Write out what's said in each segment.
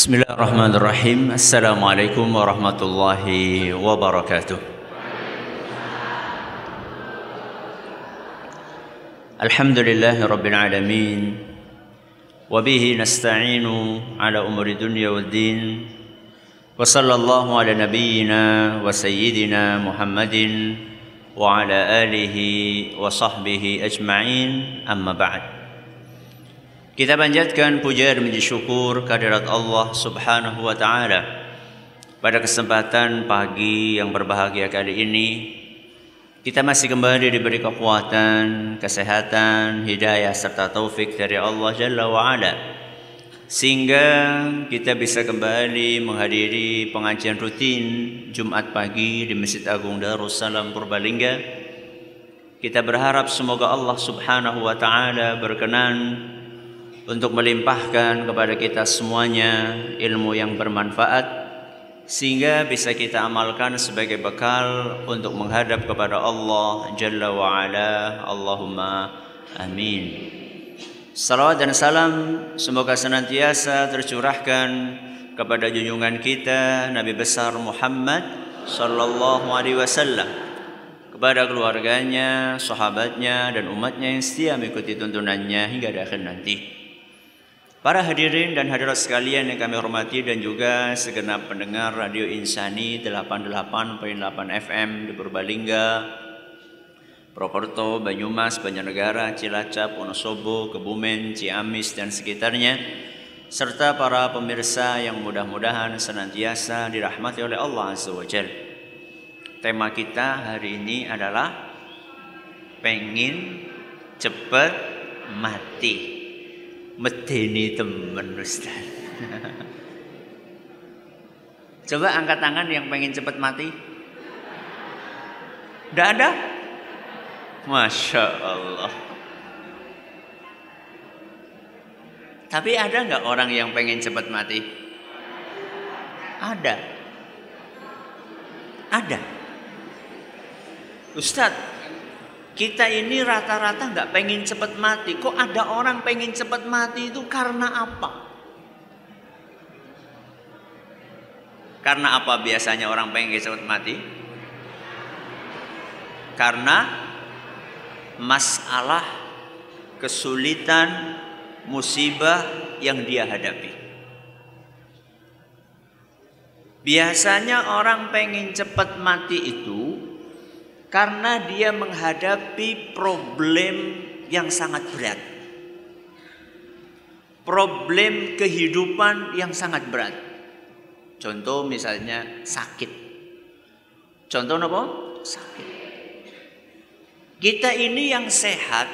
بسم الله الرحمن الرحيم السلام عليكم ورحمة الله وبركاته الحمد لله رب العالمين وبه نستعين على أمور الدنيا والدين وصلى الله على نبينا وسيدنا محمد وعلى آله وصحبه أجمعين أما بعد Kita panjatkan puja dan puji syukur kehadirat Allah Subhanahu wa taala. Pada kesempatan pagi yang berbahagia kali ini, kita masih kembali diberi kekuatan, kesehatan, hidayah serta taufik dari Allah Jalla wa ala. Sehingga kita bisa kembali menghadiri pengajian rutin Jumat pagi di Masjid Agung Darussalam Purbalingga. Kita berharap semoga Allah Subhanahu wa taala berkenan untuk melimpahkan kepada kita semuanya ilmu yang bermanfaat sehingga bisa kita amalkan sebagai bekal untuk menghadap kepada Allah Jalla wa Ala. Allahumma amin. Salawat dan salam semoga senantiasa tercurahkan kepada junjungan kita Nabi besar Muhammad sallallahu alaihi wasallam kepada keluarganya, sahabatnya dan umatnya yang setia mengikuti tuntunannya hingga akhir nanti. Para hadirin dan hadirat sekalian yang kami hormati dan juga segenap pendengar Radio Insani 88.8 FM di Purbalingga, Prokerto, Banyumas, Banjarnegara, Cilacap, Wonosobo, Kebumen, Ciamis dan sekitarnya serta para pemirsa yang mudah-mudahan senantiasa dirahmati oleh Allah Azza Tema kita hari ini adalah pengin cepat mati medeni temen Ustaz. Coba angkat tangan yang pengen cepat mati. Tidak ada? Masya Allah. Tapi ada nggak orang yang pengen cepat mati? Ada. Ada. Ustadz, kita ini rata-rata nggak pengen cepat mati. Kok ada orang pengen cepat mati itu karena apa? Karena apa biasanya orang pengen cepat mati? Karena masalah kesulitan musibah yang dia hadapi. Biasanya orang pengen cepat mati itu karena dia menghadapi problem yang sangat berat. Problem kehidupan yang sangat berat. Contoh misalnya sakit. Contoh apa? Sakit. Kita ini yang sehat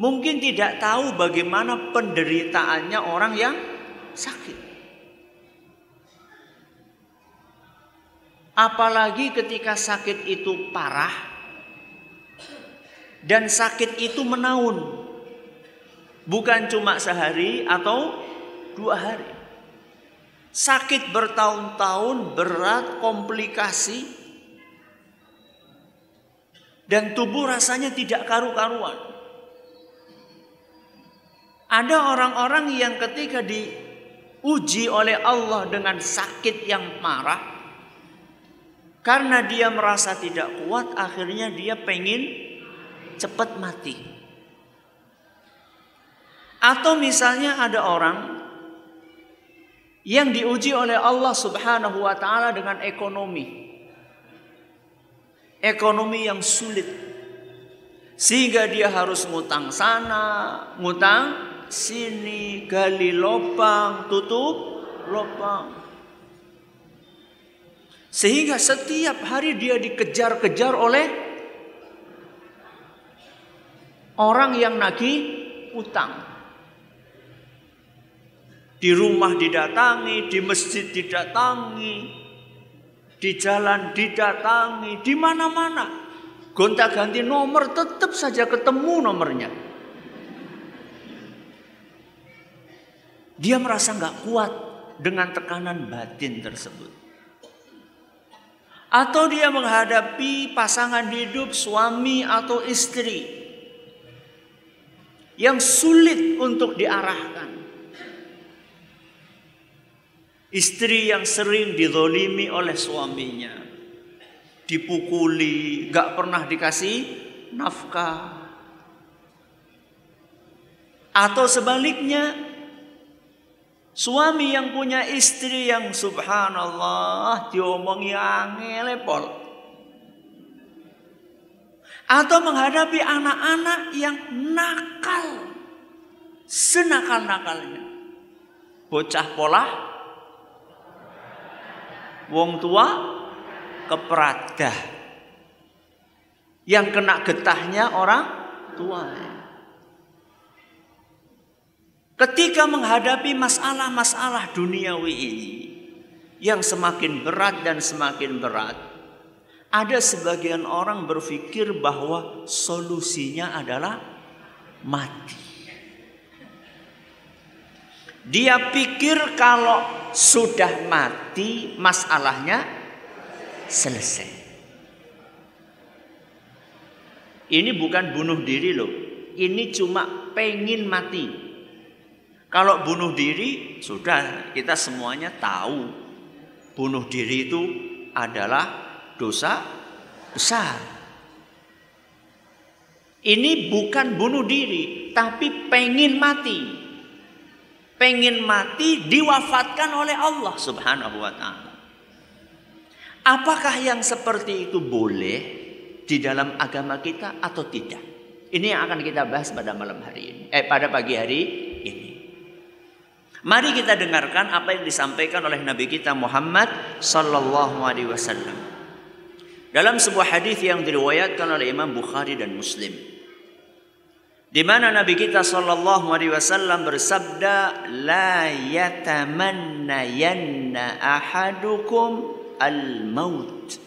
mungkin tidak tahu bagaimana penderitaannya orang yang sakit. Apalagi ketika sakit itu parah dan sakit itu menaun. Bukan cuma sehari atau dua hari. Sakit bertahun-tahun, berat, komplikasi. Dan tubuh rasanya tidak karu-karuan. Ada orang-orang yang ketika diuji oleh Allah dengan sakit yang marah, karena dia merasa tidak kuat, akhirnya dia pengen cepat mati. Atau misalnya ada orang yang diuji oleh Allah Subhanahu wa taala dengan ekonomi. Ekonomi yang sulit. Sehingga dia harus ngutang sana, ngutang sini, gali lubang, tutup lubang. Sehingga setiap hari dia dikejar-kejar oleh orang yang nagih utang. Di rumah didatangi, di masjid didatangi, di jalan didatangi, di mana-mana. Gonta-ganti nomor tetap saja ketemu nomornya. Dia merasa nggak kuat dengan tekanan batin tersebut atau dia menghadapi pasangan hidup suami atau istri yang sulit untuk diarahkan. Istri yang sering didolimi oleh suaminya. Dipukuli, gak pernah dikasih nafkah. Atau sebaliknya Suami yang punya istri yang subhanallah diomongi angel pol. Atau menghadapi anak-anak yang nakal. Senakal-nakalnya. Bocah pola. Wong tua Keperadah. Yang kena getahnya orang tua. Ketika menghadapi masalah-masalah duniawi ini yang semakin berat dan semakin berat, ada sebagian orang berpikir bahwa solusinya adalah mati. Dia pikir kalau sudah mati masalahnya selesai. Ini bukan bunuh diri loh. Ini cuma pengen mati. Kalau bunuh diri, sudah kita semuanya tahu bunuh diri itu adalah dosa besar. Ini bukan bunuh diri, tapi pengen mati. Pengen mati diwafatkan oleh Allah Subhanahu wa taala. Apakah yang seperti itu boleh di dalam agama kita atau tidak? Ini yang akan kita bahas pada malam hari ini. Eh pada pagi hari Mari kita dengarkan apa yang disampaikan oleh Nabi kita Muhammad sallallahu alaihi wasallam. Dalam sebuah hadis yang diriwayatkan oleh Imam Bukhari dan Muslim. Di mana Nabi kita sallallahu alaihi wasallam bersabda, "La yatamannayanna ahadukum al-maut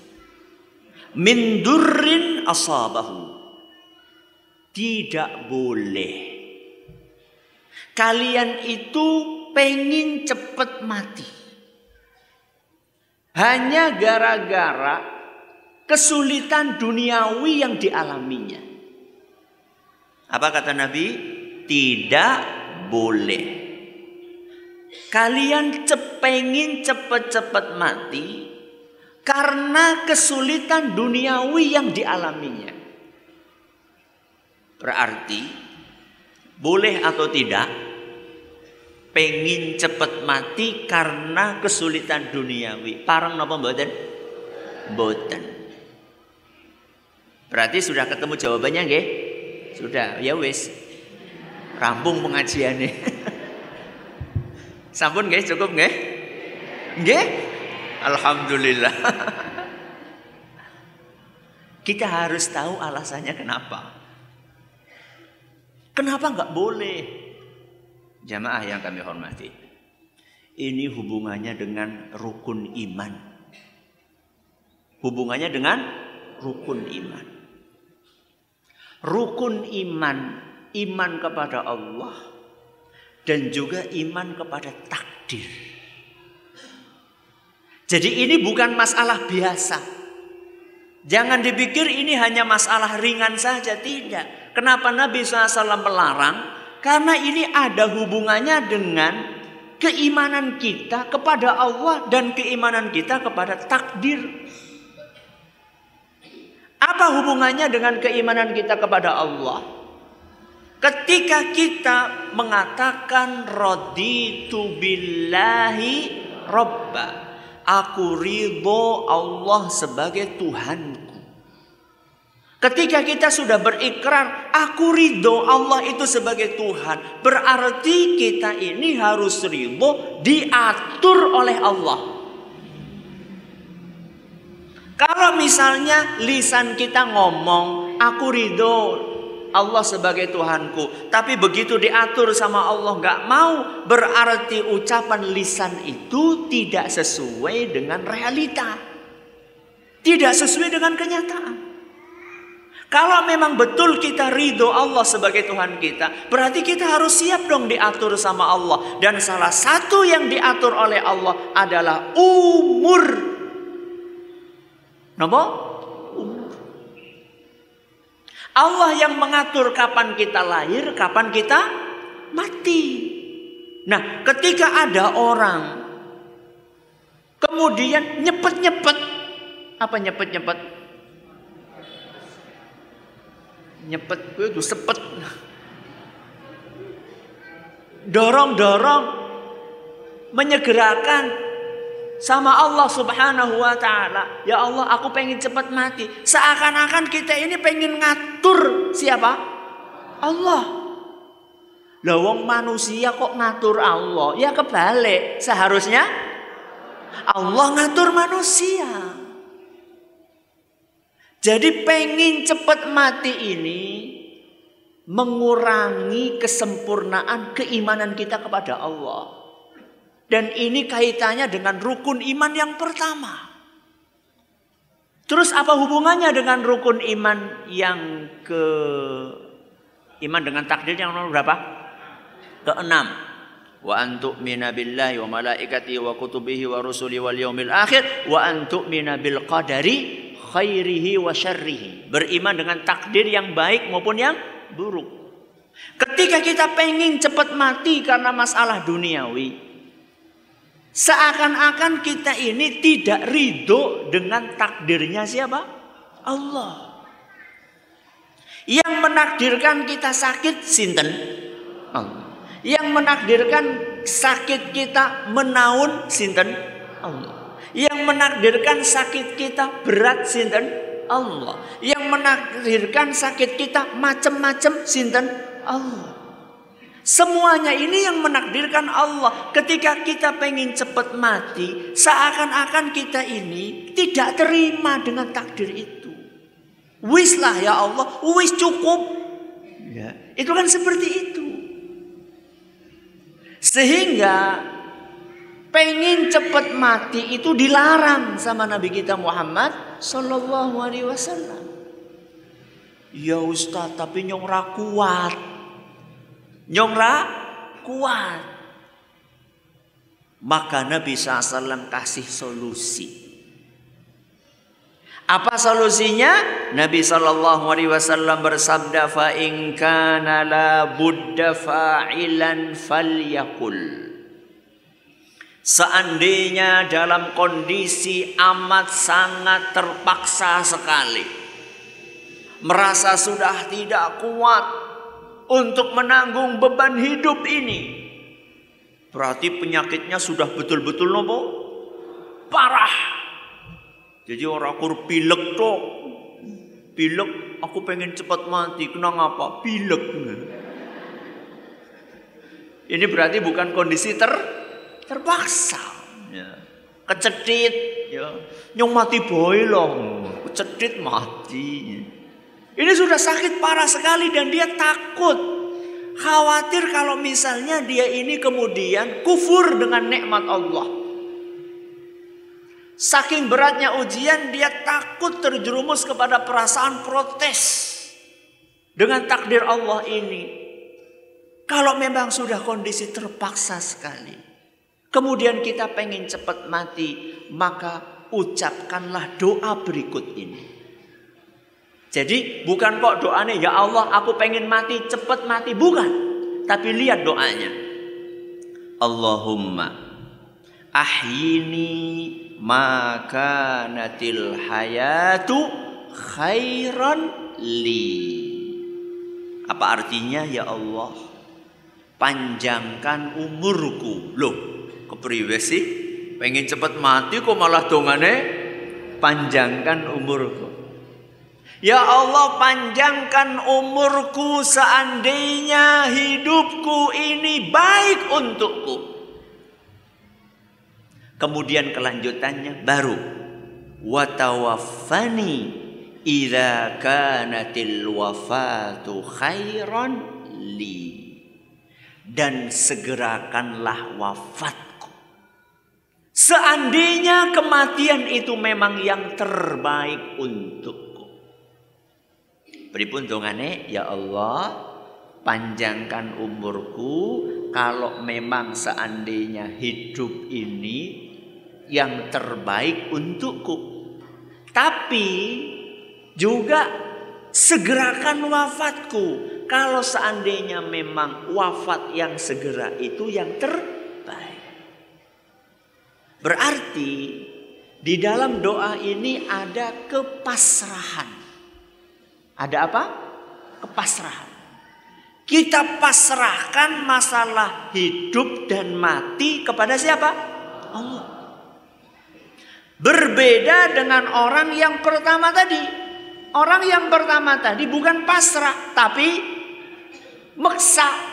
min durrin asabahu." Tidak boleh kalian itu pengin cepat mati. Hanya gara-gara kesulitan duniawi yang dialaminya. Apa kata Nabi? Tidak boleh. Kalian cepengin cepat-cepat mati karena kesulitan duniawi yang dialaminya. Berarti boleh atau tidak pengin cepet mati karena kesulitan duniawi. Parang napa mboten? Mboten. Berarti sudah ketemu jawabannya nggih? Sudah, ya wis. Rampung pengajiannya. Sampun guys, cukup nggih? Nggih? Alhamdulillah. Kita harus tahu alasannya kenapa. Kenapa nggak boleh? Jamaah yang kami hormati. Ini hubungannya dengan rukun iman. Hubungannya dengan rukun iman. Rukun iman, iman kepada Allah dan juga iman kepada takdir. Jadi ini bukan masalah biasa. Jangan dipikir ini hanya masalah ringan saja, tidak. Kenapa Nabi SAW melarang? Karena ini ada hubungannya dengan keimanan kita kepada Allah dan keimanan kita kepada takdir. Apa hubungannya dengan keimanan kita kepada Allah? Ketika kita mengatakan raditu billahi robba. Aku ridho Allah sebagai Tuhan Ketika kita sudah berikrar, aku ridho Allah itu sebagai Tuhan. Berarti kita ini harus ridho diatur oleh Allah. Kalau misalnya lisan kita ngomong, aku ridho Allah sebagai Tuhanku. Tapi begitu diatur sama Allah gak mau, berarti ucapan lisan itu tidak sesuai dengan realita. Tidak sesuai dengan kenyataan. Kalau memang betul kita ridho Allah sebagai Tuhan kita, berarti kita harus siap dong diatur sama Allah. Dan salah satu yang diatur oleh Allah adalah umur. Nopo? Umur. Allah yang mengatur kapan kita lahir, kapan kita mati. Nah, ketika ada orang kemudian nyepet-nyepet, apa nyepet-nyepet? nyepet tuh sepet dorong-dorong menyegerakan sama Allah Subhanahu wa taala. Ya Allah, aku pengen cepat mati. Seakan-akan kita ini pengen ngatur siapa? Allah. Lah manusia kok ngatur Allah? Ya kebalik. Seharusnya Allah ngatur manusia. Jadi pengen cepat mati ini mengurangi kesempurnaan keimanan kita kepada Allah. Dan ini kaitannya dengan rukun iman yang pertama. Terus apa hubungannya dengan rukun iman yang ke iman dengan takdir yang nomor berapa? Keenam wa antuk tu'mina billahi wa malaikati wa kutubihi wa rusuli wal yaumil akhir wa antuk minabil bil qadari khairihi wa syarrihi. Beriman dengan takdir yang baik maupun yang buruk. Ketika kita pengen cepat mati karena masalah duniawi. Seakan-akan kita ini tidak ridho dengan takdirnya siapa? Allah. Yang menakdirkan kita sakit, sinten? Allah. Yang menakdirkan sakit kita menaun, sinten? Allah. Yang menakdirkan sakit kita berat sinten Allah. Yang menakdirkan sakit kita macam-macam sinten Allah. Semuanya ini yang menakdirkan Allah. Ketika kita pengen cepat mati, seakan-akan kita ini tidak terima dengan takdir itu. Wis lah ya Allah, wis cukup. Ya. Itu kan seperti itu. Sehingga Pengen cepat mati itu dilarang sama Nabi kita Muhammad Sallallahu Alaihi Wasallam. Ya Ustaz, tapi nyong kuat. Nyong kuat. Maka Nabi SAW kasih solusi. Apa solusinya? Nabi Shallallahu Alaihi Wasallam bersabda, "Fa in kana la fa'ilan fal yakul." Seandainya dalam kondisi amat sangat terpaksa sekali, merasa sudah tidak kuat untuk menanggung beban hidup ini, berarti penyakitnya sudah betul-betul nopo parah. Jadi orang kur pilek tok, pilek aku pengen cepat mati, kena ngapa? Pilek. Ini berarti bukan kondisi ter terpaksa ya. kecedit ya nyung mati boilong kecedit mati ini sudah sakit parah sekali dan dia takut khawatir kalau misalnya dia ini kemudian kufur dengan nikmat Allah saking beratnya ujian dia takut terjerumus kepada perasaan protes dengan takdir Allah ini kalau memang sudah kondisi terpaksa sekali kemudian kita pengen cepat mati, maka ucapkanlah doa berikut ini. Jadi bukan kok doanya ya Allah aku pengen mati cepat mati bukan. Tapi lihat doanya. Allahumma ahyini maka natil hayatu khairan li. Apa artinya ya Allah? Panjangkan umurku. Loh, kepriwe sih? Pengen cepat mati kok malah dongane panjangkan umurku. Ya Allah panjangkan umurku seandainya hidupku ini baik untukku. Kemudian kelanjutannya baru watawafani idza kanatil wafatu khairan li dan segerakanlah wafatku Seandainya kematian itu memang yang terbaik untukku. Beri puntungannya, ya Allah, panjangkan umurku kalau memang seandainya hidup ini yang terbaik untukku. Tapi juga segerakan wafatku kalau seandainya memang wafat yang segera itu yang terbaik Berarti di dalam doa ini ada kepasrahan. Ada apa? Kepasrahan. Kita pasrahkan masalah hidup dan mati kepada siapa? Allah. Berbeda dengan orang yang pertama tadi. Orang yang pertama tadi bukan pasrah tapi maksa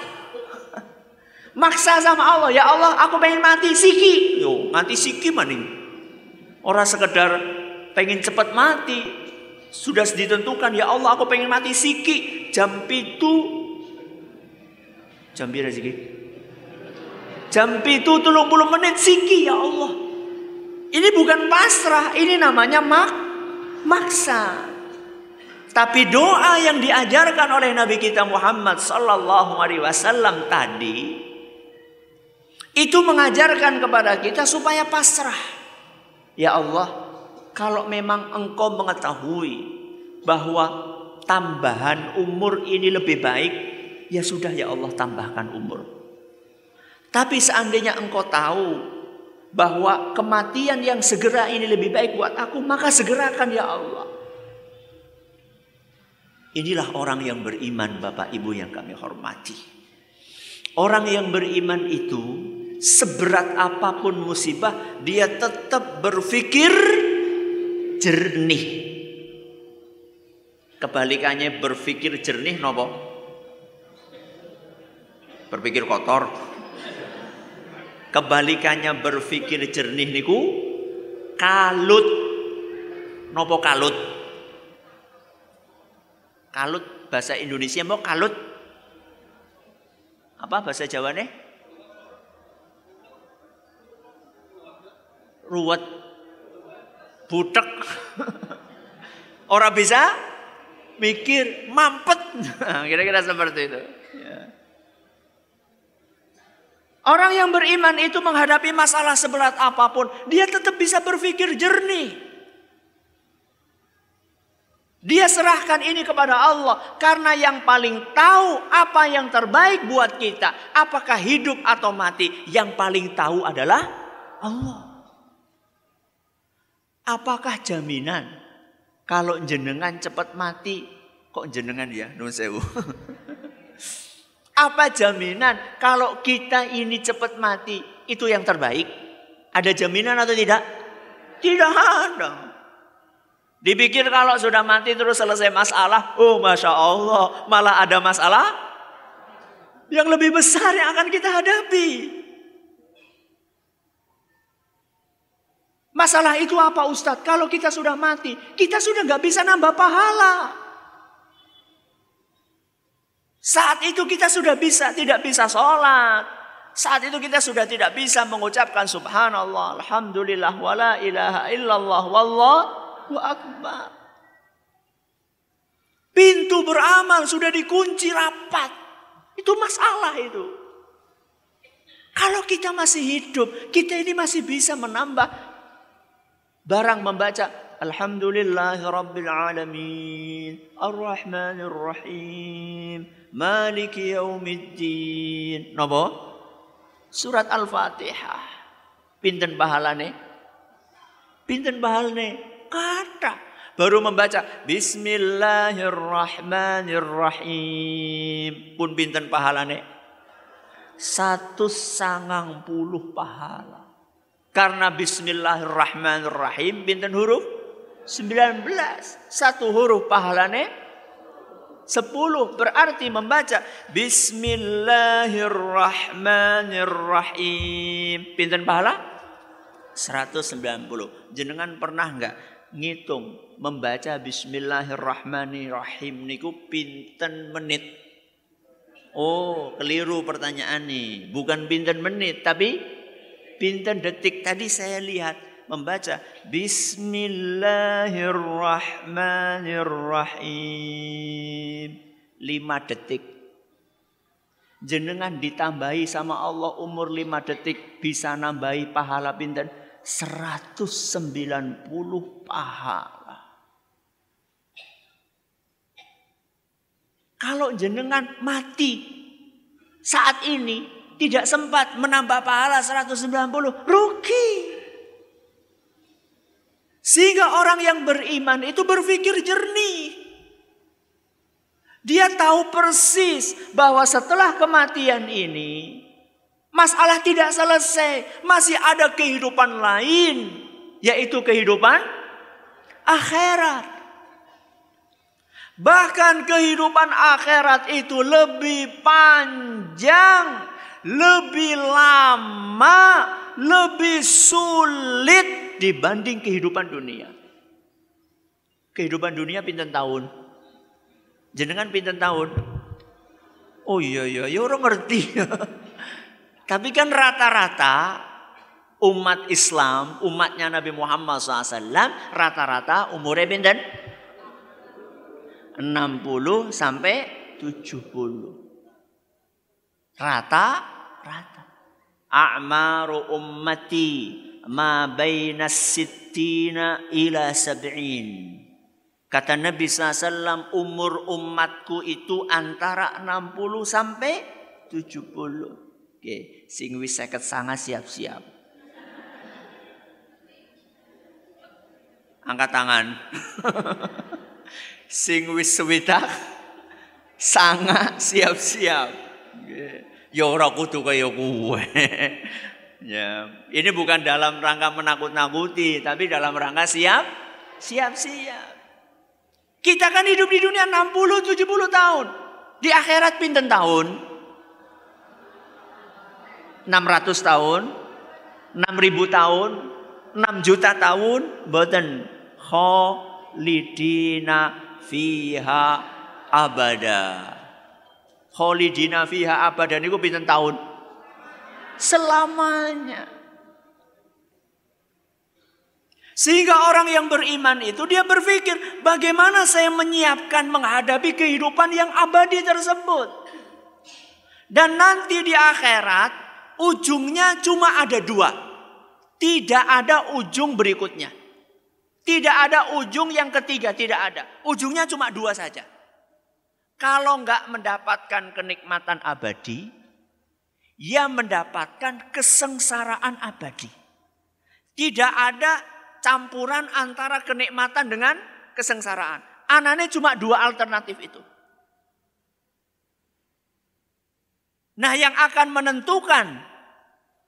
Maksa sama Allah, ya Allah aku pengen mati siki. Yo, mati siki maning. Orang sekedar pengen cepat mati. Sudah ditentukan, ya Allah aku pengen mati siki. Jam itu Jam berapa siki? Jam itu tulung puluh menit siki ya Allah. Ini bukan pasrah, ini namanya mak maksa. Tapi doa yang diajarkan oleh Nabi kita Muhammad Sallallahu Alaihi Wasallam tadi itu mengajarkan kepada kita supaya pasrah. Ya Allah, kalau memang engkau mengetahui bahwa tambahan umur ini lebih baik, ya sudah ya Allah tambahkan umur. Tapi seandainya engkau tahu bahwa kematian yang segera ini lebih baik buat aku, maka segerakan ya Allah. Inilah orang yang beriman Bapak Ibu yang kami hormati. Orang yang beriman itu seberat apapun musibah, dia tetap berpikir jernih. Kebalikannya berpikir jernih nopo? Berpikir kotor. Kebalikannya berpikir jernih niku kalut. Nopo kalut? Kalut bahasa Indonesia mau kalut. Apa bahasa Jawa nih? ruwet butek orang bisa mikir mampet kira-kira seperti itu ya. orang yang beriman itu menghadapi masalah seberat apapun dia tetap bisa berpikir jernih dia serahkan ini kepada Allah karena yang paling tahu apa yang terbaik buat kita, apakah hidup atau mati, yang paling tahu adalah Allah. Apakah jaminan kalau jenengan cepat mati kok jenengan ya nun sewu? Apa jaminan kalau kita ini cepat mati itu yang terbaik? Ada jaminan atau tidak? Tidak ada. Dibikin kalau sudah mati terus selesai masalah, oh masya Allah, malah ada masalah yang lebih besar yang akan kita hadapi. Masalah itu apa Ustadz? Kalau kita sudah mati, kita sudah nggak bisa nambah pahala. Saat itu kita sudah bisa, tidak bisa sholat. Saat itu kita sudah tidak bisa mengucapkan subhanallah, alhamdulillah, wala ilaha illallah, wallahu akbar. Pintu beramal sudah dikunci rapat. Itu masalah itu. Kalau kita masih hidup, kita ini masih bisa menambah Barang membaca Alhamdulillahi Rabbil Alamin Ar-Rahmanir Rahim Maliki Yaumiddin Nopo? Surat Al-Fatihah Pinten pahalane? Pinten pahalane? Kata Baru membaca Bismillahirrahmanirrahim Pun pinten pahalane? Satu sangang puluh pahala karena bismillahirrahmanirrahim binten huruf 19. Satu huruf pahalane 10 berarti membaca bismillahirrahmanirrahim. binten pahala? 190. Jenengan pernah enggak ngitung membaca bismillahirrahmanirrahim niku pinten menit? Oh, keliru pertanyaan nih. Bukan pinten menit tapi Pinten detik tadi saya lihat membaca Bismillahirrahmanirrahim. Lima detik. Jenengan ditambahi sama Allah umur lima detik bisa nambahi pahala pinten 190 pahala. Kalau jenengan mati saat ini tidak sempat menambah pahala 190, rugi. Sehingga orang yang beriman itu berpikir jernih. Dia tahu persis bahwa setelah kematian ini masalah tidak selesai, masih ada kehidupan lain yaitu kehidupan akhirat. Bahkan kehidupan akhirat itu lebih panjang lebih lama, lebih sulit dibanding kehidupan dunia. Kehidupan dunia pinten tahun? Jenengan pinten tahun? Oh iya iya, ya orang ngerti. Tapi kan rata-rata umat Islam, umatnya Nabi Muhammad SAW rata-rata umurnya pinten? 60 sampai 70. Rata, rata. A'maru ummati ma baina sittina ila sab'in. Kata Nabi SAW, umur umatku itu antara 60 sampai 70. Oke, singwi seket sangat siap-siap. Angkat tangan. Singwi wis sewidak sangat siap-siap. Okay ya ora kudu kaya kuwe. ya, ini bukan dalam rangka menakut-nakuti, tapi dalam rangka siap siap-siap. Kita kan hidup di dunia 60 70 tahun. Di akhirat pinten tahun? 600 tahun, 6000 tahun, 6 juta tahun, boten kholidina fiha abada. Kholidina fiha dan niku pinten tahun? Selamanya. Sehingga orang yang beriman itu dia berpikir bagaimana saya menyiapkan menghadapi kehidupan yang abadi tersebut. Dan nanti di akhirat ujungnya cuma ada dua. Tidak ada ujung berikutnya. Tidak ada ujung yang ketiga, tidak ada. Ujungnya cuma dua saja. Kalau nggak mendapatkan kenikmatan abadi, ia mendapatkan kesengsaraan abadi. Tidak ada campuran antara kenikmatan dengan kesengsaraan. Anane cuma dua alternatif itu. Nah yang akan menentukan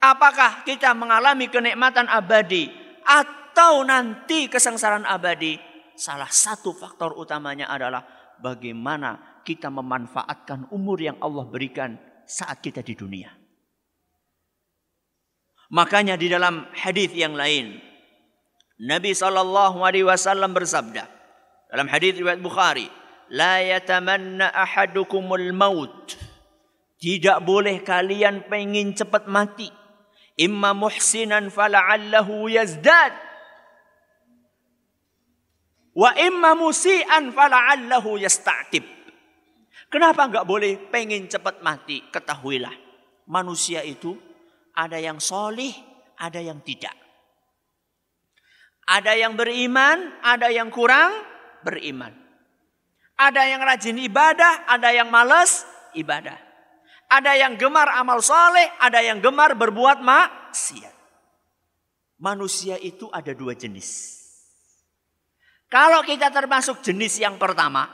apakah kita mengalami kenikmatan abadi atau nanti kesengsaraan abadi. Salah satu faktor utamanya adalah bagaimana kita memanfaatkan umur yang Allah berikan saat kita di dunia. Makanya di dalam hadis yang lain Nabi sallallahu alaihi wasallam bersabda dalam hadis riwayat Bukhari, "La yatamanna ahadukumul maut." Tidak boleh kalian pengin cepat mati. Imma muhsinan fala'allahu yazdad. Wa imma musian fala'allahu yasta'tib. Kenapa enggak boleh pengen cepat mati? Ketahuilah, manusia itu ada yang solih, ada yang tidak. Ada yang beriman, ada yang kurang beriman. Ada yang rajin ibadah, ada yang malas ibadah. Ada yang gemar amal soleh, ada yang gemar berbuat maksiat. Manusia itu ada dua jenis. Kalau kita termasuk jenis yang pertama,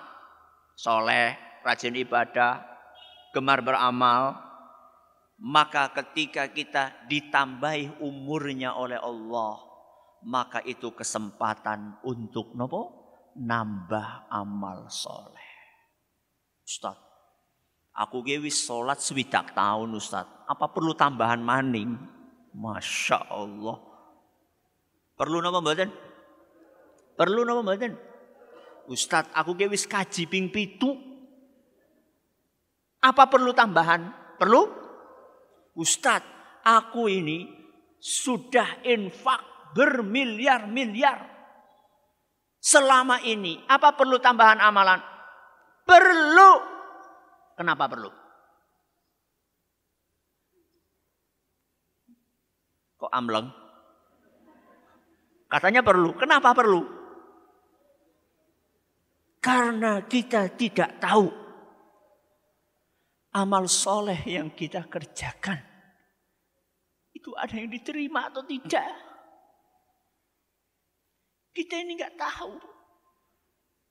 soleh, rajin ibadah, gemar beramal, maka ketika kita ditambahi umurnya oleh Allah, maka itu kesempatan untuk nopo nambah amal soleh. Ustaz, aku gewis sholat swidak tahun Ustaz. Apa perlu tambahan maning? Masya Allah. Perlu nopo badan? Perlu nopo badan? Ustaz, aku gewis kaji ping pitu apa perlu tambahan? Perlu? Ustadz, aku ini sudah infak bermiliar-miliar. Selama ini, apa perlu tambahan amalan? Perlu. Kenapa perlu? Kok amleng? Katanya perlu. Kenapa perlu? Karena kita tidak tahu amal soleh yang kita kerjakan itu ada yang diterima atau tidak. Kita ini nggak tahu.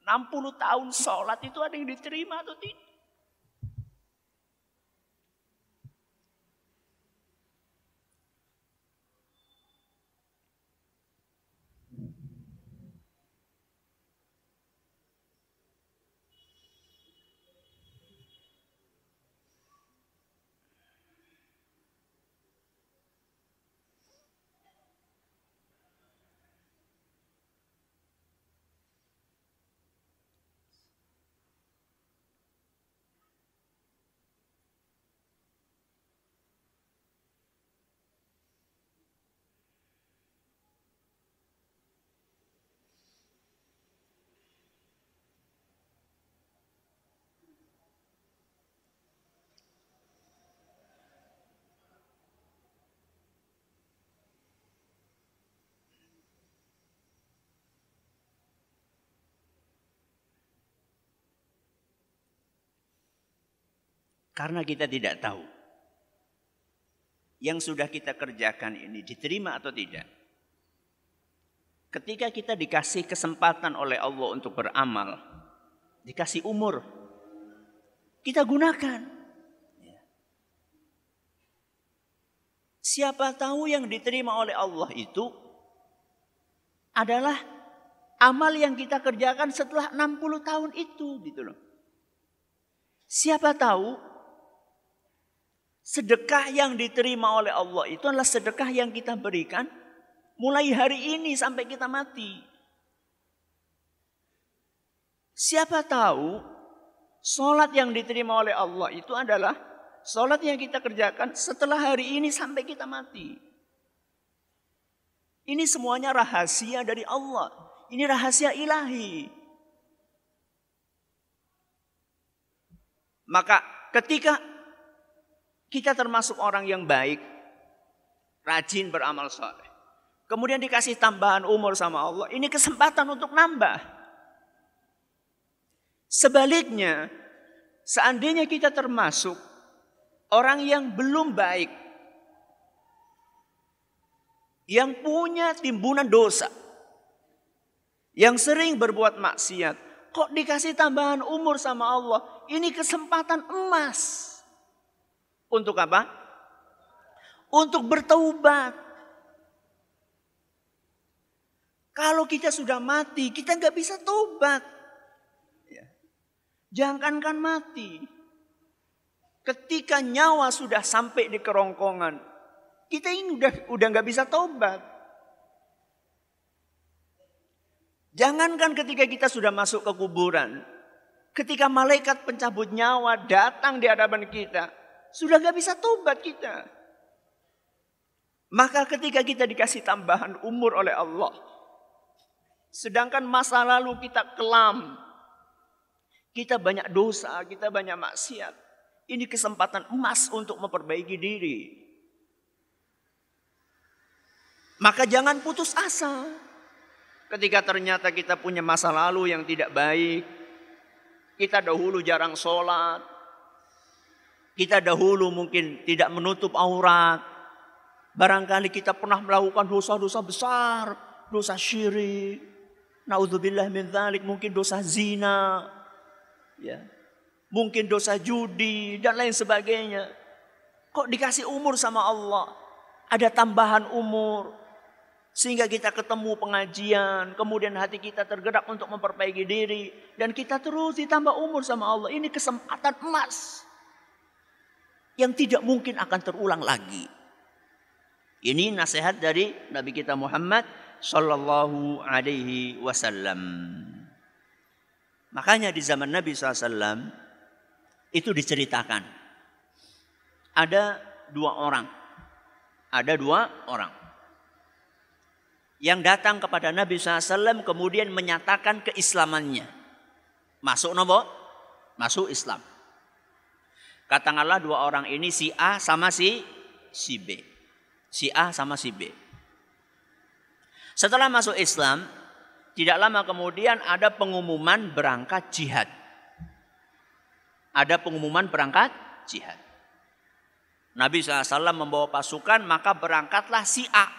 60 tahun sholat itu ada yang diterima atau tidak. Karena kita tidak tahu. Yang sudah kita kerjakan ini diterima atau tidak. Ketika kita dikasih kesempatan oleh Allah untuk beramal. Dikasih umur. Kita gunakan. Siapa tahu yang diterima oleh Allah itu adalah amal yang kita kerjakan setelah 60 tahun itu gitu loh. Siapa tahu Sedekah yang diterima oleh Allah itu adalah sedekah yang kita berikan mulai hari ini sampai kita mati. Siapa tahu sholat yang diterima oleh Allah itu adalah sholat yang kita kerjakan setelah hari ini sampai kita mati. Ini semuanya rahasia dari Allah. Ini rahasia ilahi. Maka ketika kita termasuk orang yang baik, rajin beramal soleh. Kemudian dikasih tambahan umur sama Allah. Ini kesempatan untuk nambah. Sebaliknya, seandainya kita termasuk orang yang belum baik, yang punya timbunan dosa, yang sering berbuat maksiat, kok dikasih tambahan umur sama Allah? Ini kesempatan emas. Untuk apa? Untuk bertaubat. Kalau kita sudah mati, kita nggak bisa tobat. Ya. Jangankan mati, ketika nyawa sudah sampai di kerongkongan, kita ini udah udah nggak bisa tobat. Jangankan ketika kita sudah masuk ke kuburan, ketika malaikat pencabut nyawa datang di hadapan kita, sudah gak bisa tobat kita. Maka ketika kita dikasih tambahan umur oleh Allah. Sedangkan masa lalu kita kelam. Kita banyak dosa, kita banyak maksiat. Ini kesempatan emas untuk memperbaiki diri. Maka jangan putus asa. Ketika ternyata kita punya masa lalu yang tidak baik. Kita dahulu jarang sholat kita dahulu mungkin tidak menutup aurat. Barangkali kita pernah melakukan dosa-dosa besar. Dosa syirik. Na'udzubillah min dhalik. Mungkin dosa zina. Ya. Mungkin dosa judi dan lain sebagainya. Kok dikasih umur sama Allah? Ada tambahan umur sehingga kita ketemu pengajian, kemudian hati kita tergerak untuk memperbaiki diri dan kita terus ditambah umur sama Allah. Ini kesempatan emas yang tidak mungkin akan terulang lagi. Ini nasihat dari Nabi kita Muhammad Sallallahu Alaihi Wasallam. Makanya di zaman Nabi SAW itu diceritakan ada dua orang, ada dua orang yang datang kepada Nabi SAW kemudian menyatakan keislamannya. Masuk nobo, Masuk Islam. Katakanlah dua orang ini si A sama si si B. Si A sama si B. Setelah masuk Islam, tidak lama kemudian ada pengumuman berangkat jihad. Ada pengumuman berangkat jihad. Nabi SAW membawa pasukan, maka berangkatlah si A.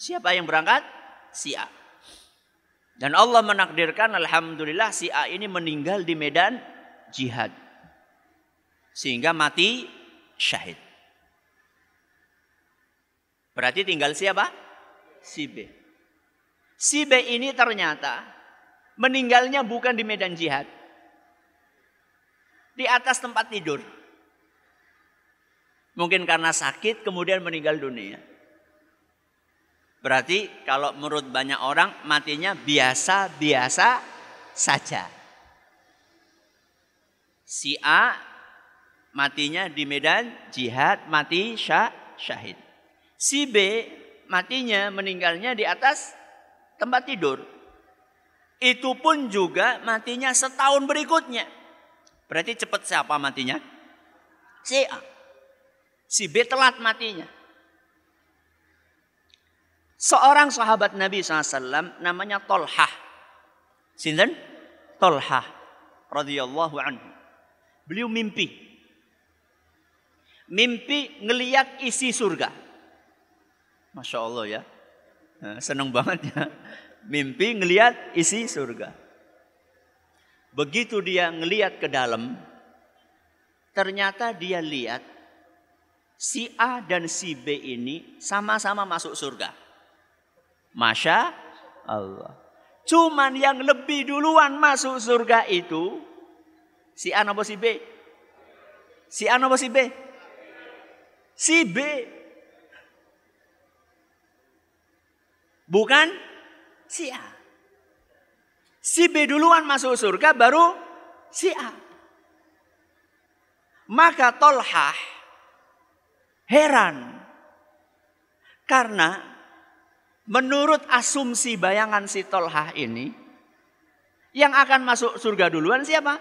Siapa yang berangkat? Si A. Dan Allah menakdirkan, Alhamdulillah si A ini meninggal di medan jihad sehingga mati syahid. Berarti tinggal siapa? Si B. Si B ini ternyata meninggalnya bukan di medan jihad. Di atas tempat tidur. Mungkin karena sakit kemudian meninggal dunia. Berarti kalau menurut banyak orang matinya biasa-biasa saja. Si A matinya di medan jihad, mati syah, syahid. Si B matinya meninggalnya di atas tempat tidur. Itu pun juga matinya setahun berikutnya. Berarti cepat siapa matinya? Si A. Si B telat matinya. Seorang sahabat Nabi SAW namanya Tolhah. Sinten? Tolhah radhiyallahu anhu. Beliau mimpi Mimpi ngeliat isi surga. Masya Allah ya. Eh, seneng banget ya. Mimpi ngeliat isi surga. Begitu dia ngeliat ke dalam, ternyata dia lihat si A dan si B ini sama-sama masuk surga. Masya Allah. Cuman yang lebih duluan masuk surga itu si A nopo si B? Si A nopo si B? si B. Bukan si A. Si B duluan masuk surga baru si A. Maka Tolhah heran. Karena menurut asumsi bayangan si Tolhah ini, yang akan masuk surga duluan siapa?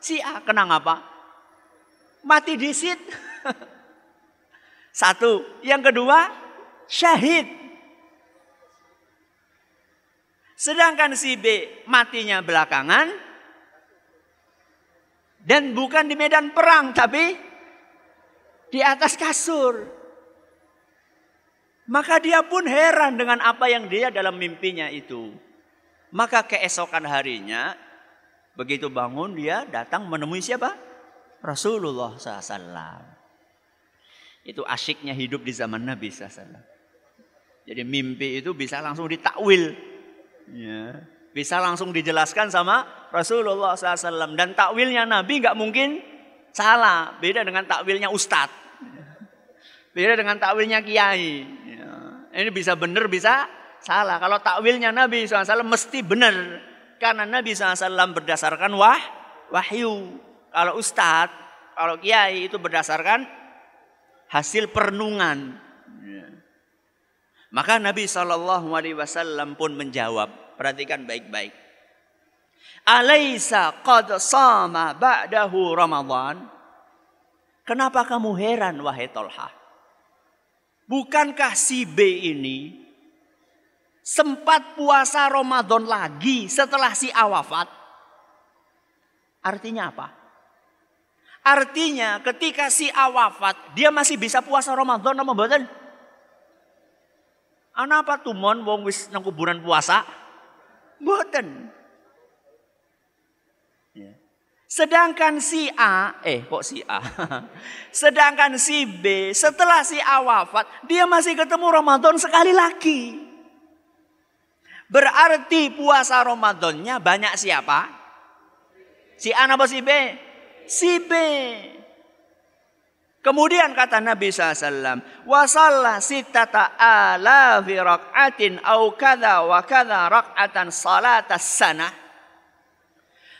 Si A. Kenang apa? Mati di disit. Satu. Yang kedua, syahid. Sedangkan si B matinya belakangan dan bukan di medan perang tapi di atas kasur. Maka dia pun heran dengan apa yang dia dalam mimpinya itu. Maka keesokan harinya begitu bangun dia datang menemui siapa? Rasulullah SAW. Itu asyiknya hidup di zaman Nabi SAW. Jadi mimpi itu bisa langsung ditakwil. Ya. Bisa langsung dijelaskan sama Rasulullah SAW. Dan takwilnya Nabi nggak mungkin salah. Beda dengan takwilnya Ustadz. Beda dengan takwilnya Kiai. Ya. Ini bisa benar, bisa salah. Kalau takwilnya Nabi SAW mesti benar. Karena Nabi SAW berdasarkan wah, wahyu. Kalau Ustadz, kalau Kiai itu berdasarkan hasil perenungan. Ya. Maka Nabi Shallallahu Alaihi Wasallam pun menjawab, perhatikan baik-baik. Alaisa qad sama ba'dahu Ramadan? Kenapa kamu heran wahai Tolha? Bukankah si B ini sempat puasa Ramadan lagi setelah si A wafat? Artinya apa? Artinya ketika si A wafat, dia masih bisa puasa Ramadan apa mboten? Ana apa tumon wong wis nang kuburan puasa? Mboten. Ya. Sedangkan si A, eh kok si A? Sedangkan si B, setelah si A wafat, dia masih ketemu Ramadan sekali lagi. Berarti puasa Ramadannya banyak siapa? Si A apa si B? si B. Kemudian kata Nabi SAW, wasallah sitata ala fi rak'atin au kada wa kada rak'atan salat sana.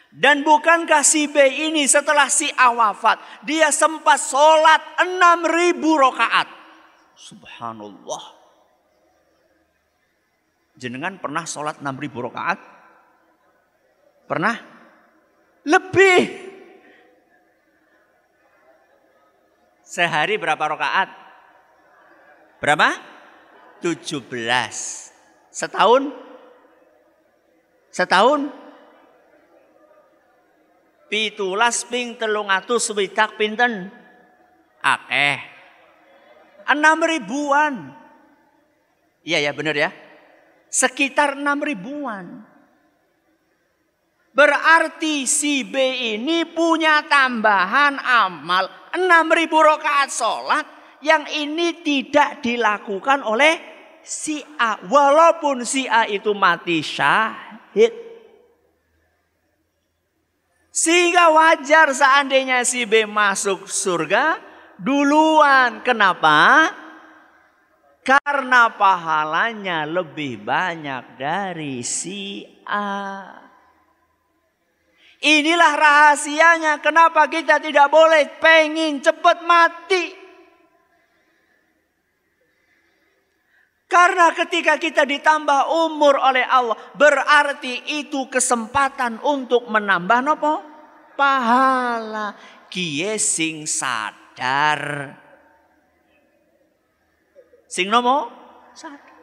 Dan bukankah si B ini setelah si A wafat, dia sempat sholat 6.000 rokaat. Subhanallah. Jenengan pernah sholat 6.000 rokaat? Pernah? Lebih. Sehari berapa rokaat? Berapa? 17. Setahun? Setahun? Pitulas ping telung atus swidak pinten? Akeh. Enam ribuan. Iya ya benar ya. Sekitar enam ribuan. Berarti si B ini punya tambahan amal ribu rakaat sholat yang ini tidak dilakukan oleh si A. Walaupun si A itu mati syahid. Sehingga wajar seandainya si B masuk surga duluan. Kenapa? Karena pahalanya lebih banyak dari si A. Inilah rahasianya kenapa kita tidak boleh pengen cepat mati. Karena ketika kita ditambah umur oleh Allah, berarti itu kesempatan untuk menambah nopo pahala. kiesing sadar. Sing nopo? Sadar.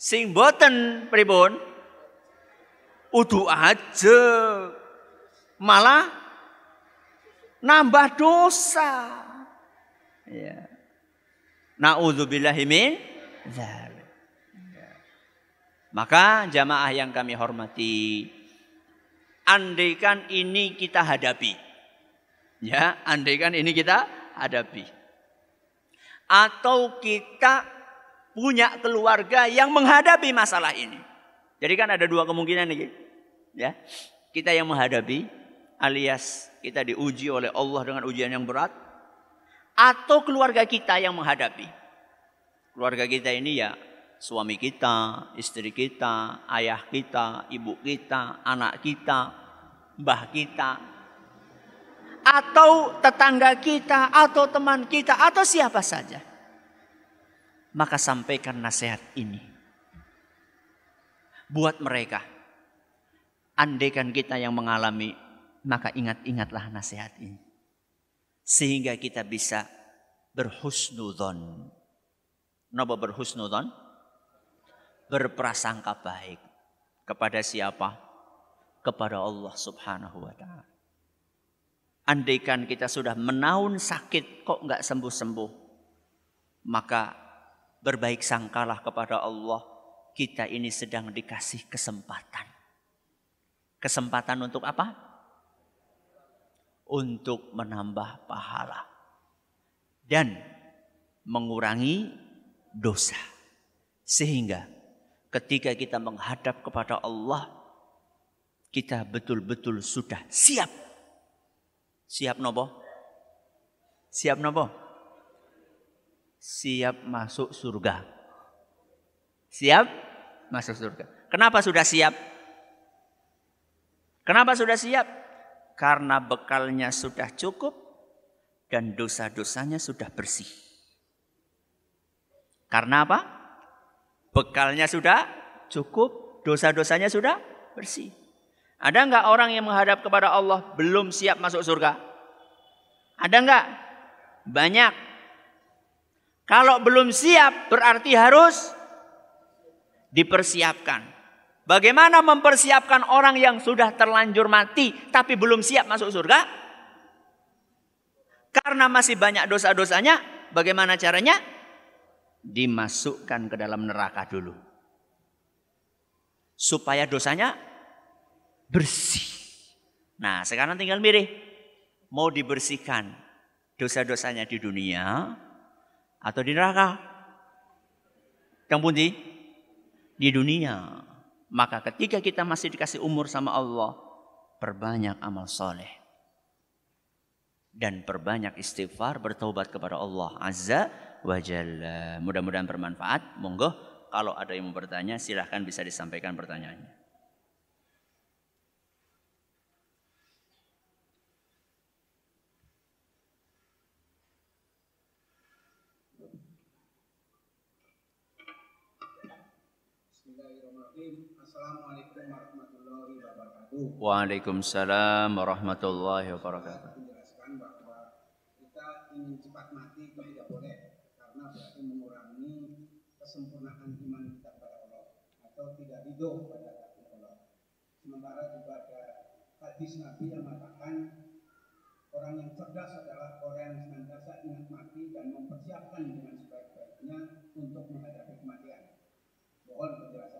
Sing boten pribun udu aja. Malah nambah dosa. Ya. Na'udzubillahi min iya. Maka jamaah yang kami hormati, andaikan ini kita hadapi. Ya, andaikan ini kita hadapi. Atau kita punya keluarga yang menghadapi masalah ini. Jadi kan ada dua kemungkinan nih. Ya. Kita yang menghadapi alias kita diuji oleh Allah dengan ujian yang berat atau keluarga kita yang menghadapi. Keluarga kita ini ya suami kita, istri kita, ayah kita, ibu kita, anak kita, mbah kita, atau tetangga kita, atau teman kita, atau siapa saja. Maka sampaikan nasihat ini buat mereka. Andaikan kita yang mengalami, maka ingat-ingatlah nasihat ini. Sehingga kita bisa berhusnudon. Kenapa berhusnudon? Berprasangka baik. Kepada siapa? Kepada Allah subhanahu wa ta'ala. Andaikan kita sudah menaun sakit kok nggak sembuh-sembuh. Maka berbaik sangkalah kepada Allah kita ini sedang dikasih kesempatan. Kesempatan untuk apa? Untuk menambah pahala dan mengurangi dosa. Sehingga ketika kita menghadap kepada Allah, kita betul-betul sudah siap. Siap nopo? Siap nopo? Siap masuk surga. Siap masuk surga. Kenapa sudah siap? Kenapa sudah siap? Karena bekalnya sudah cukup dan dosa-dosanya sudah bersih. Karena apa? Bekalnya sudah cukup, dosa-dosanya sudah bersih. Ada enggak orang yang menghadap kepada Allah belum siap masuk surga? Ada enggak? Banyak. Kalau belum siap berarti harus dipersiapkan. Bagaimana mempersiapkan orang yang sudah terlanjur mati tapi belum siap masuk surga? Karena masih banyak dosa-dosanya, bagaimana caranya? Dimasukkan ke dalam neraka dulu. Supaya dosanya bersih. Nah, sekarang tinggal milih mau dibersihkan dosa-dosanya di dunia atau di neraka. Yang putih? di dunia. Maka ketika kita masih dikasih umur sama Allah, perbanyak amal soleh. Dan perbanyak istighfar bertobat kepada Allah Azza wa Jalla. Mudah-mudahan bermanfaat. Monggo kalau ada yang mau bertanya silahkan bisa disampaikan pertanyaannya. Waalaikumsalam warahmatullahi wabarakatuh. bahwa kita ingin cepat mati itu tidak boleh karena berarti mengurangi kesempurnaan iman kita kepada Allah atau tidak ridho pada takdir Allah. Sementara juga ada hadis Nabi yang mengatakan orang yang cerdas adalah orang yang senantiasa ingat mati dan mempersiapkan dengan sebaik-baiknya untuk menghadapi kematian. Mohon penjelasan.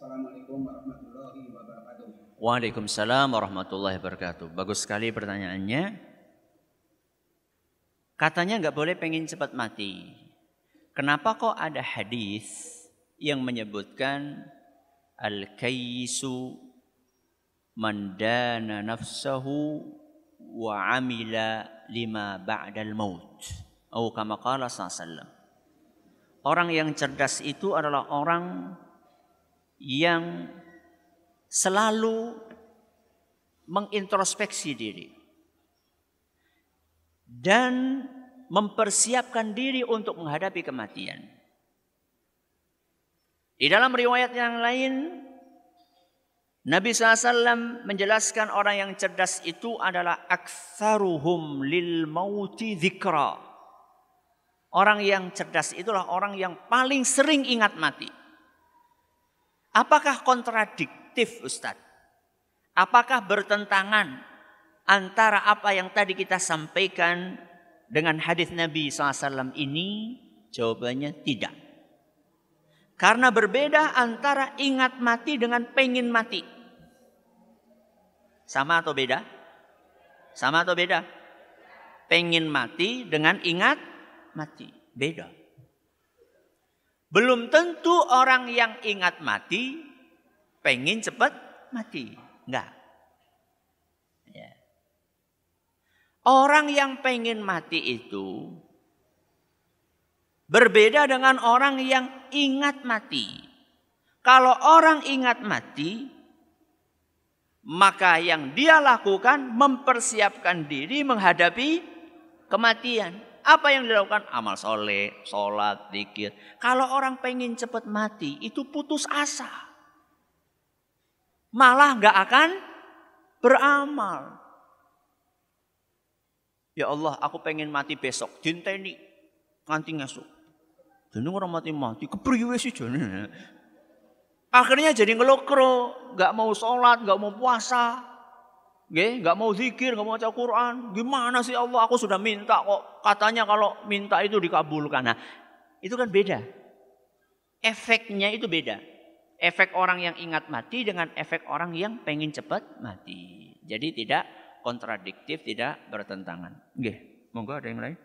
Assalamualaikum warahmatullahi wabarakatuh. Waalaikumsalam warahmatullahi wabarakatuh. Bagus sekali pertanyaannya. Katanya nggak boleh pengen cepat mati. Kenapa kok ada hadis yang menyebutkan al-kaisu mandana nafsahu wa amila lima ba'dal maut. Atau kama qala sallallahu Orang yang cerdas itu adalah orang yang selalu mengintrospeksi diri dan mempersiapkan diri untuk menghadapi kematian. Di dalam riwayat yang lain, Nabi SAW menjelaskan orang yang cerdas itu adalah aktsaruhum lil mauti dzikra. Orang yang cerdas itulah orang yang paling sering ingat mati. Apakah kontradiktif Ustadz? Apakah bertentangan antara apa yang tadi kita sampaikan dengan hadis Nabi SAW ini? Jawabannya tidak. Karena berbeda antara ingat mati dengan pengen mati. Sama atau beda? Sama atau beda? Pengen mati dengan ingat mati. Beda. Belum tentu orang yang ingat mati pengen cepat mati. Enggak. Ya. Orang yang pengen mati itu berbeda dengan orang yang ingat mati. Kalau orang ingat mati, maka yang dia lakukan mempersiapkan diri menghadapi kematian. Apa yang dilakukan? Amal soleh, sholat, dikir. Kalau orang pengen cepat mati, itu putus asa. Malah nggak akan beramal. Ya Allah, aku pengen mati besok. ini, nganti ngesuk. Jadi orang mati-mati, kepriwe sih jenis. Akhirnya jadi ngelokro, nggak mau sholat, nggak mau puasa, Gak, nggak mau zikir, nggak mau baca Quran. Gimana sih Allah? Aku sudah minta kok. Katanya kalau minta itu dikabulkan. Nah, itu kan beda. Efeknya itu beda. Efek orang yang ingat mati dengan efek orang yang pengen cepat mati. Jadi tidak kontradiktif, tidak bertentangan. Oke, monggo ada yang lain?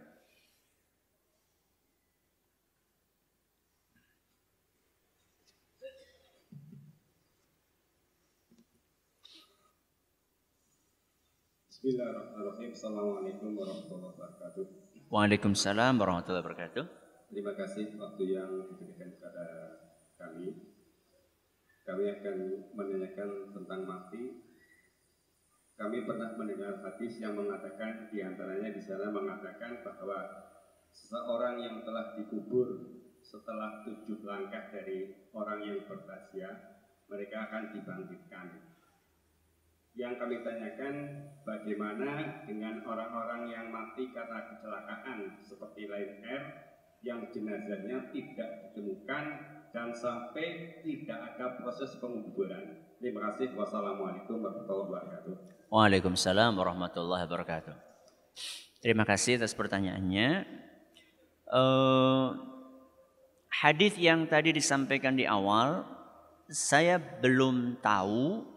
Bismillahirrahmanirrahim. Assalamualaikum warahmatullahi wabarakatuh. Waalaikumsalam warahmatullahi wabarakatuh. Terima kasih waktu yang diberikan kepada kami. Kami akan menanyakan tentang mati. Kami pernah mendengar hadis yang mengatakan diantaranya di sana mengatakan bahwa seseorang yang telah dikubur setelah tujuh langkah dari orang yang bertasya, mereka akan dibangkitkan yang kami tanyakan bagaimana dengan orang-orang yang mati karena kecelakaan seperti Lion Air yang jenazahnya tidak ditemukan dan sampai tidak ada proses penguburan. Terima kasih. Wassalamualaikum warahmatullahi wabarakatuh. Waalaikumsalam warahmatullahi wabarakatuh. Terima kasih atas pertanyaannya. Uh, hadis yang tadi disampaikan di awal, saya belum tahu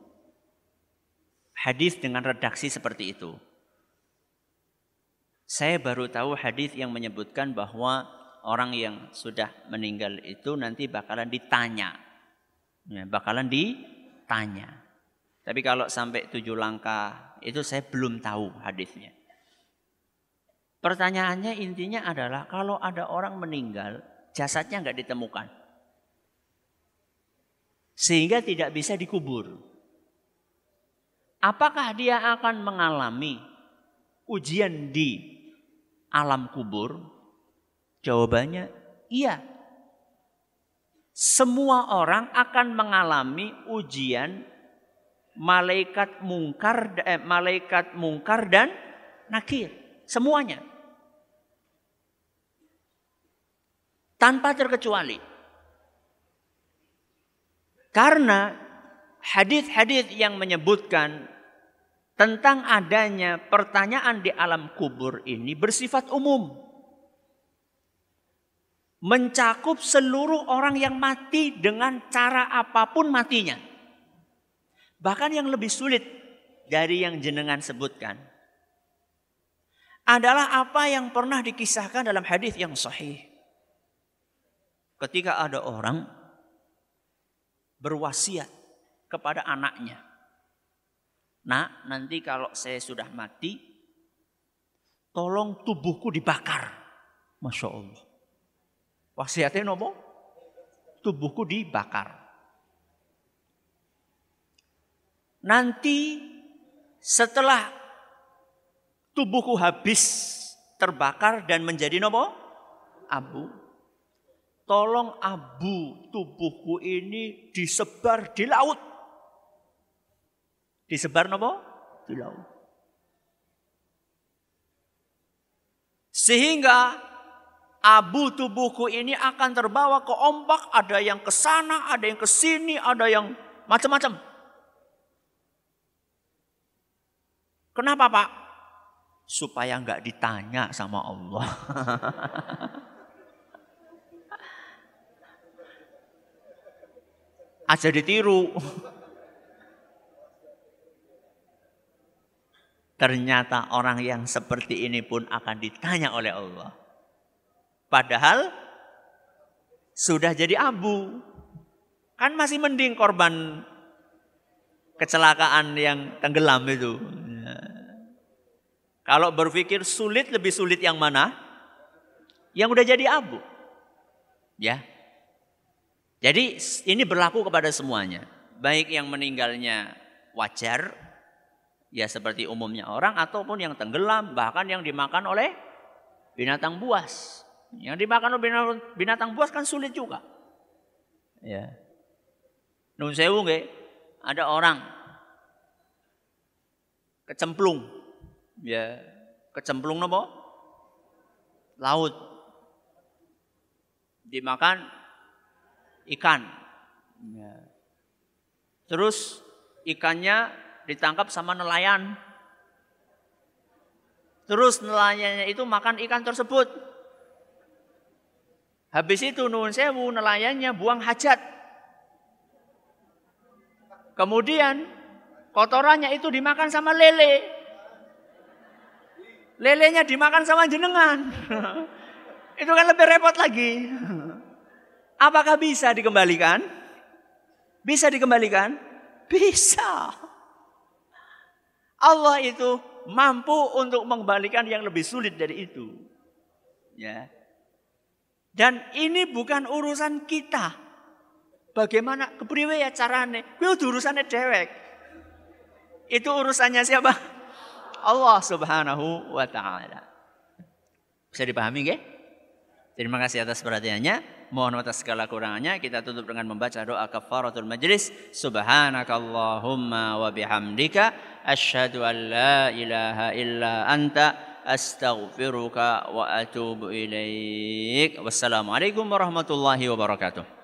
hadis dengan redaksi seperti itu. Saya baru tahu hadis yang menyebutkan bahwa orang yang sudah meninggal itu nanti bakalan ditanya. Ya, bakalan ditanya. Tapi kalau sampai tujuh langkah itu saya belum tahu hadisnya. Pertanyaannya intinya adalah kalau ada orang meninggal jasadnya nggak ditemukan. Sehingga tidak bisa dikubur apakah dia akan mengalami ujian di alam kubur? Jawabannya iya. Semua orang akan mengalami ujian malaikat mungkar eh, malaikat mungkar dan nakir, semuanya. Tanpa terkecuali. Karena hadis-hadis yang menyebutkan tentang adanya pertanyaan di alam kubur ini bersifat umum. Mencakup seluruh orang yang mati dengan cara apapun matinya. Bahkan yang lebih sulit dari yang jenengan sebutkan adalah apa yang pernah dikisahkan dalam hadis yang sahih. Ketika ada orang berwasiat kepada anaknya. Nak, nanti kalau saya sudah mati, tolong tubuhku dibakar. Masya Allah. Wasiatnya nopo? Tubuhku dibakar. Nanti setelah tubuhku habis terbakar dan menjadi nopo? Abu. Tolong abu tubuhku ini disebar di laut. Disebar nopo? Di laut. Sehingga abu tubuhku ini akan terbawa ke ombak, ada yang ke sana, ada yang ke sini, ada yang macam-macam. Kenapa Pak? Supaya nggak ditanya sama Allah. Aja ditiru. Ternyata orang yang seperti ini pun akan ditanya oleh Allah. Padahal sudah jadi abu. Kan masih mending korban kecelakaan yang tenggelam itu. Kalau berpikir sulit lebih sulit yang mana? Yang udah jadi abu. Ya. Jadi ini berlaku kepada semuanya. Baik yang meninggalnya wajar ya seperti umumnya orang ataupun yang tenggelam bahkan yang dimakan oleh binatang buas. Yang dimakan oleh binatang, binatang buas kan sulit juga. Ya. Nun sewu nggih, ada orang kecemplung. Ya, kecemplung nopo? Laut. Dimakan ikan. Ya. Terus ikannya ditangkap sama nelayan. Terus nelayannya itu makan ikan tersebut. Habis itu nuhun sewu nelayannya buang hajat. Kemudian kotorannya itu dimakan sama lele. Lelenya dimakan sama jenengan. itu kan lebih repot lagi. Apakah bisa dikembalikan? Bisa dikembalikan? Bisa. Allah itu mampu untuk mengembalikan yang lebih sulit dari itu. Ya. Dan ini bukan urusan kita. Bagaimana kepriwe ya carane? Kuwi urusannya dewek. Itu urusannya siapa? Allah Subhanahu wa taala. Bisa dipahami nggih? Terima kasih atas perhatiannya. Mohon atas segala kurangannya kita tutup dengan membaca doa kafaratul majlis. Subhanakallahumma wa bihamdika asyhadu an la ilaha illa anta astaghfiruka wa atubu ilaik. Wassalamualaikum warahmatullahi wabarakatuh.